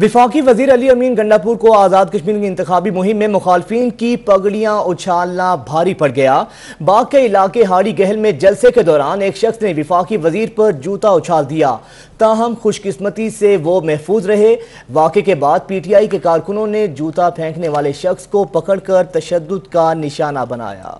विफाकी वजीर अली अमीन गंडापुर को आज़ाद कश्मीर की इंतबी मुहिम में मुखालफी की पगड़ियाँ उछालना भारी पड़ गया बाग के इलाके हाड़ी गहल में जलसे के दौरान एक शख्स ने विफाकी वजीर पर जूता उछाल दिया ताहम खुशकस्मती से वो महफूज रहे वाक़े के बाद पी टी आई के कारकुनों ने जूता फेंकने वाले शख्स को पकड़कर तशद का निशाना बनाया